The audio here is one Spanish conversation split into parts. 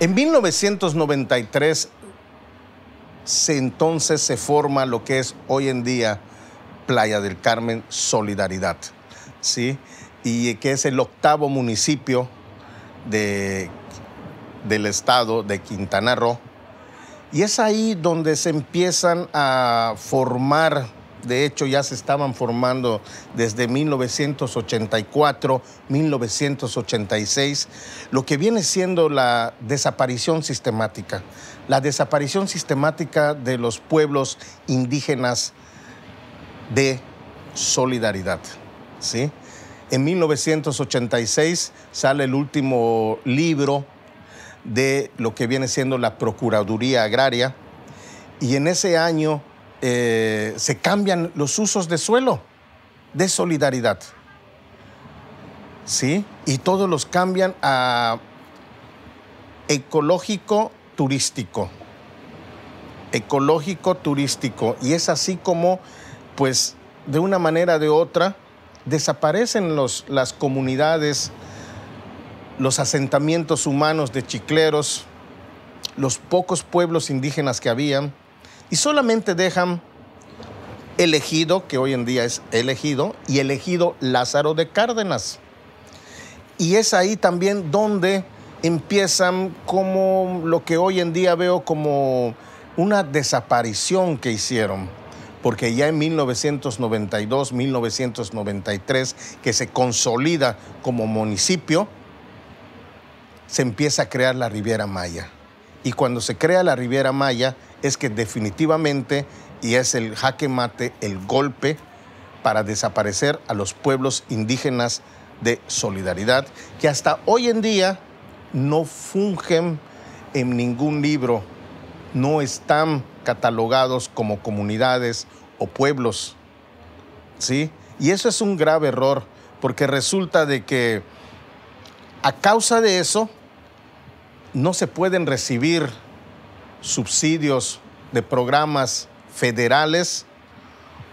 En 1993 se, entonces se forma lo que es hoy en día Playa del Carmen Solidaridad, ¿sí? Y que es el octavo municipio de, del estado de Quintana Roo. Y es ahí donde se empiezan a formar de hecho ya se estaban formando desde 1984, 1986, lo que viene siendo la desaparición sistemática, la desaparición sistemática de los pueblos indígenas de solidaridad. ¿sí? En 1986 sale el último libro de lo que viene siendo la Procuraduría Agraria y en ese año eh, se cambian los usos de suelo de solidaridad. ¿Sí? Y todos los cambian a ecológico turístico. Ecológico turístico. Y es así como, pues, de una manera o de otra, desaparecen los, las comunidades, los asentamientos humanos de chicleros, los pocos pueblos indígenas que habían y solamente dejan elegido, que hoy en día es elegido, y elegido Lázaro de Cárdenas. Y es ahí también donde empiezan como lo que hoy en día veo como una desaparición que hicieron, porque ya en 1992, 1993, que se consolida como municipio, se empieza a crear la Riviera Maya. Y cuando se crea la Riviera Maya, es que definitivamente, y es el jaque mate, el golpe para desaparecer a los pueblos indígenas de solidaridad, que hasta hoy en día no fungen en ningún libro, no están catalogados como comunidades o pueblos. ¿Sí? Y eso es un grave error, porque resulta de que a causa de eso no se pueden recibir subsidios de programas federales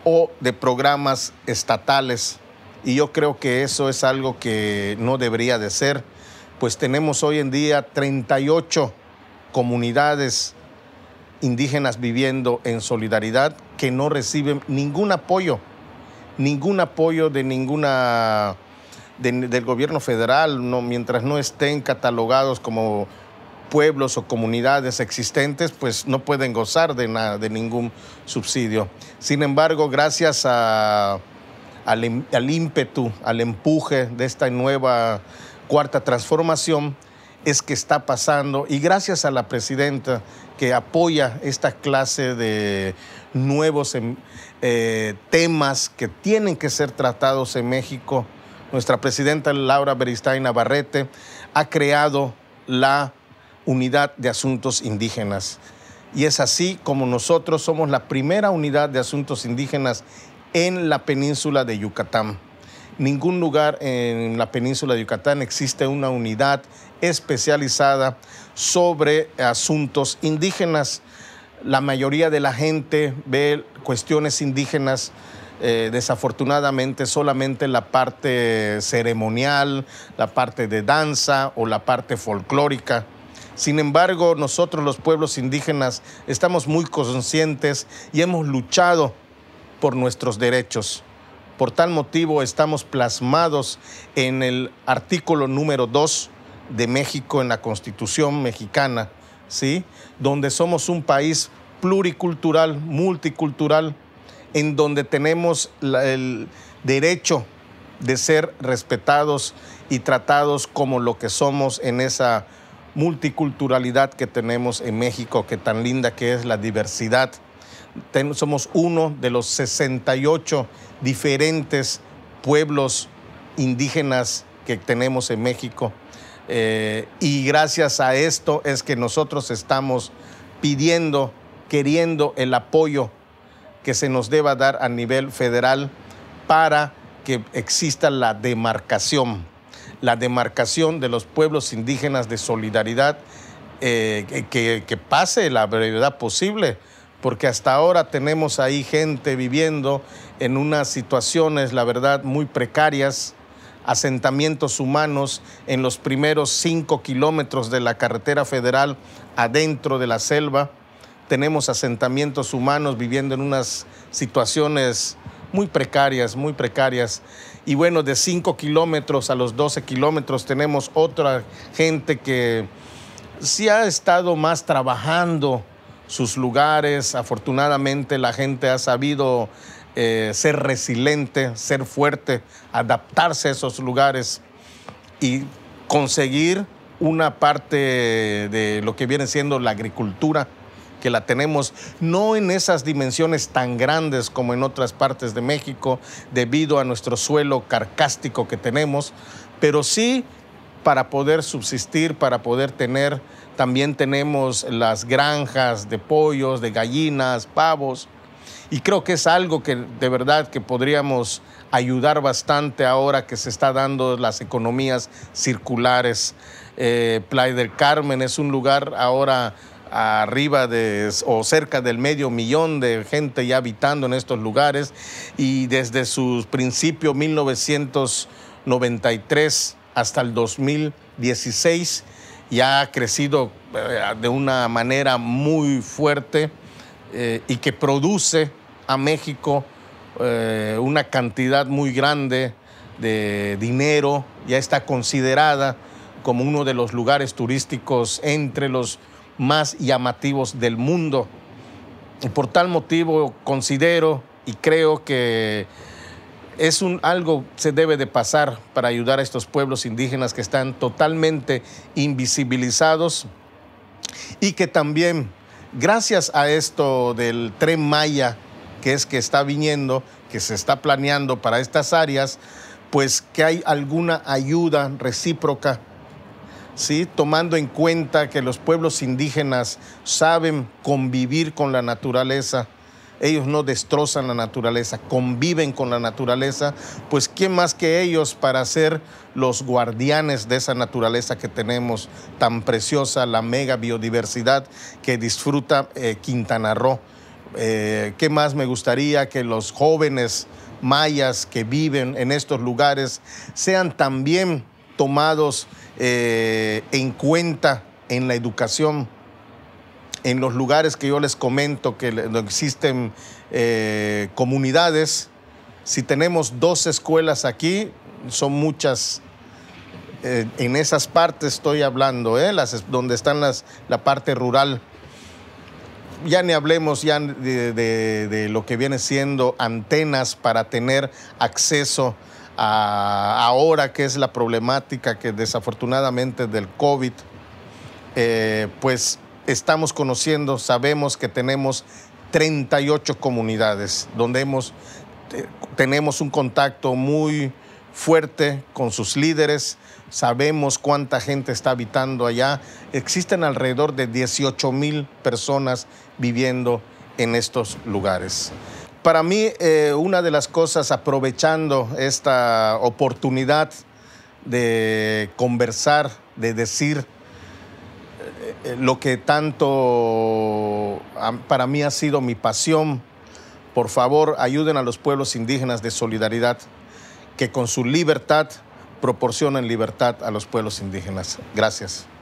o de programas estatales. Y yo creo que eso es algo que no debería de ser, pues tenemos hoy en día 38 comunidades indígenas viviendo en solidaridad que no reciben ningún apoyo, ningún apoyo de ninguna del gobierno federal, no, mientras no estén catalogados como pueblos o comunidades existentes pues no pueden gozar de, de ningún subsidio. Sin embargo, gracias a, al, ímpetu, al empuje de esta nueva cuarta transformación, es que está pasando y gracias a la presidenta que apoya esta clase de nuevos em, eh, temas que tienen que ser tratados en México, nuestra presidenta Laura Beristain Navarrete ha creado la Unidad de Asuntos Indígenas. Y es así como nosotros somos la primera unidad de asuntos indígenas en la península de Yucatán. Ningún lugar en la península de Yucatán existe una unidad especializada sobre asuntos indígenas. La mayoría de la gente ve cuestiones indígenas eh, desafortunadamente solamente la parte ceremonial, la parte de danza o la parte folclórica sin embargo, nosotros los pueblos indígenas estamos muy conscientes y hemos luchado por nuestros derechos. Por tal motivo estamos plasmados en el artículo número 2 de México en la Constitución mexicana, ¿sí? donde somos un país pluricultural, multicultural, en donde tenemos el derecho de ser respetados y tratados como lo que somos en esa multiculturalidad que tenemos en México, que tan linda que es la diversidad. somos uno de los 68 diferentes pueblos indígenas que tenemos en México. Eh, y gracias a esto es que nosotros estamos pidiendo, queriendo el apoyo que se nos deba dar a nivel federal para que exista la demarcación la demarcación de los pueblos indígenas de solidaridad, eh, que, que, pase la brevedad posible, porque hasta ahora tenemos ahí gente viviendo en unas situaciones, la verdad, muy precarias asentamientos humanos en los primeros cinco kilómetros de la carretera federal adentro de la selva. Tenemos asentamientos humanos viviendo en unas situaciones muy precarias, muy precarias. Y bueno, de 5 kilómetros a los 12 kilómetros tenemos otra gente que sí ha estado más trabajando sus lugares. Afortunadamente la gente ha sabido eh, ser resiliente, ser fuerte, adaptarse a esos lugares y conseguir una parte de lo que viene siendo la agricultura que la tenemos, no en esas dimensiones tan grandes como en otras partes de México, debido a nuestro suelo carcástico que tenemos, pero sí para poder subsistir, para poder tener, también tenemos las granjas de pollos, de gallinas, pavos, y creo que es algo que de verdad que podríamos ayudar bastante ahora que se está dando las economías circulares. Eh, Playa del Carmen es un lugar ahora arriba de o cerca del medio millón de gente ya habitando en estos lugares y desde sus principios 1993 hasta el 2016 ya ha crecido eh, de una manera muy fuerte eh, y que produce a México eh, una cantidad muy grande de dinero, ya está considerada como uno de los lugares turísticos entre los más llamativos del mundo. Y por tal motivo considero y creo que es un, algo se debe de pasar para ayudar a estos pueblos indígenas que están totalmente invisibilizados y que también gracias a esto del tren Maya que es que está viniendo, que se está planeando para estas áreas, pues que hay alguna ayuda recíproca ¿sí? tomando en cuenta que los pueblos indígenas saben convivir con la naturaleza. Ellos no destrozan la naturaleza, conviven con la naturaleza, pues ¿quién más que ellos para ser los guardianes de esa naturaleza que tenemos tan preciosa, la mega biodiversidad que disfruta eh, Quintana Roo? Eh, ¿Qué más me gustaría que los jóvenes mayas que viven en estos lugares sean también tomados eh, en cuenta en la educación, en los lugares que yo les comento que existen eh, comunidades. Si tenemos dos escuelas aquí, son muchas. Eh, en esas partes estoy hablando, donde están las, la parte rural ya ni hablemos ya de, de, lo que viene siendo antenas para tener acceso ahora que es la problemática que desafortunadamente del COVID, eh, pues estamos conociendo, sabemos que tenemos 38 comunidades donde tenemos un contacto muy fuerte con sus líderes, sabemos cuánta gente está habitando allá, existen alrededor de 18 mil personas viviendo en estos lugares. Para mí, eh, una de las cosas, aprovechando esta oportunidad de conversar, de decir eh, lo que tanto para mí ha sido mi pasión, por favor ayuden a los pueblos indígenas de solidaridad, que con su libertad proporcionen libertad a los pueblos indígenas. Gracias.